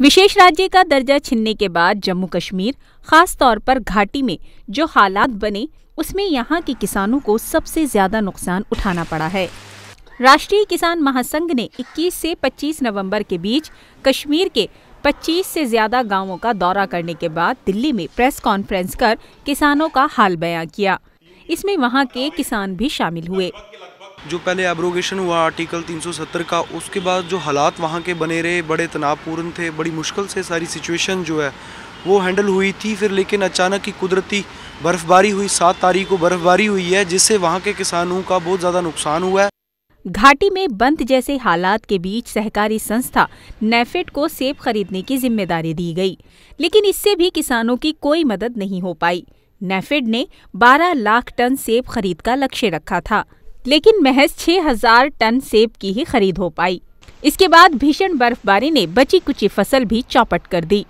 विशेष राज्य का दर्जा छिनने के बाद जम्मू कश्मीर खास तौर पर घाटी में जो हालात बने उसमें यहाँ के किसानों को सबसे ज्यादा नुकसान उठाना पड़ा है राष्ट्रीय किसान महासंघ ने 21 से 25 नवंबर के बीच कश्मीर के 25 से ज्यादा गांवों का दौरा करने के बाद दिल्ली में प्रेस कॉन्फ्रेंस कर किसानों का हाल बयां किया इसमें वहां के किसान भी शामिल हुए जो पहले एब्रोगेशन हुआ आर्टिकल 370 का उसके बाद जो हालात वहाँ के बने रहे बड़े तनावपूर्ण थे बड़ी मुश्किल से सारी सिचुएशन जो है वो हैंडल हुई थी फिर लेकिन अचानक की कुदरती बर्फबारी हुई सात तारीख को बर्फबारी हुई है जिससे वहाँ के किसानों का बहुत ज़्यादा नुकसान हुआ है घाटी में बंद जैसे हालात के बीच सहकारी संस्था नेफेड को सेब खरीदने की जिम्मेदारी दी गई लेकिन इससे भी किसानों की कोई मदद नहीं हो पाई नेफेड ने 12 लाख टन सेब खरीद का लक्ष्य रखा था लेकिन महज 6000 टन सेब की ही खरीद हो पाई इसके बाद भीषण बर्फबारी ने बची कुची फसल भी चौपट कर दी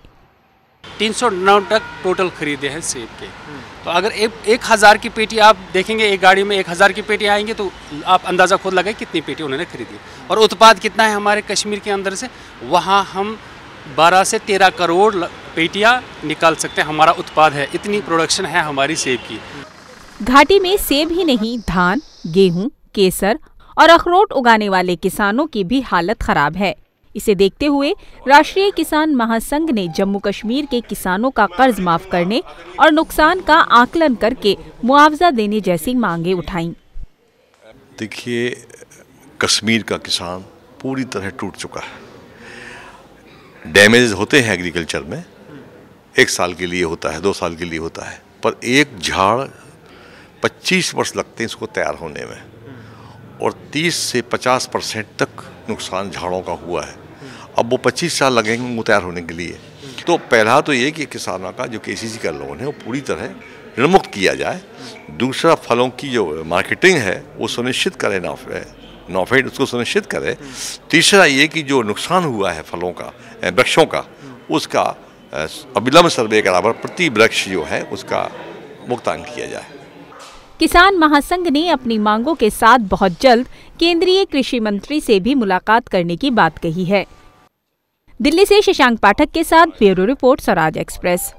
सौ नौ तक टोटल खरीदे हैं सेब के हम्म। तो अगर ए, एक हज़ार की पेटी आप देखेंगे एक गाड़ी में एक हज़ार की पेटी आएंगे तो आप अंदाज़ा खुद लगाए कितनी पेटी उन्होंने खरीदी और उत्पाद कितना है हमारे कश्मीर के अंदर से वहाँ हम 12 से 13 करोड़ पेटियाँ निकाल सकते हैं हमारा उत्पाद है इतनी प्रोडक्शन है हमारी सेब की घाटी में सेब ही नहीं धान गेहूं केसर और अखरोट उगाने वाले किसानों की भी हालत खराब है इसे देखते हुए राष्ट्रीय किसान महासंघ ने जम्मू कश्मीर के किसानों का कर्ज माफ करने और नुकसान का आकलन करके मुआवजा देने जैसी मांगे उठाई देखिए कश्मीर का किसान पूरी तरह टूट चुका है डैमेज होते हैं एग्रीकल्चर में एक साल के लिए होता है दो साल के लिए होता है पर एक झाड़ 25 वर्ष लगते हैं इसको तैयार होने में और 30 से 50 परसेंट तक नुकसान झाड़ों का हुआ है अब वो 25 साल लगेंगे उनको तैयार होने के लिए तो पहला तो ये कि किसानों का जो के सी का लोन है वो पूरी तरह ऋणमुक्त किया जाए दूसरा फलों की जो मार्केटिंग है वो सुनिश्चित करें नाफे नॉफेड उसको सुनिश्चित करें तीसरा ये कि जो नुकसान हुआ है फलों का वृक्षों का उसका अविलंब सर्वे बराबर प्रति वृक्ष जो है उसका भुगतान किया जाए किसान महासंघ ने अपनी मांगों के साथ बहुत जल्द केंद्रीय कृषि मंत्री से भी मुलाकात करने की बात कही है दिल्ली से शशांक पाठक के साथ ब्यूरो रिपोर्ट स्वराज एक्सप्रेस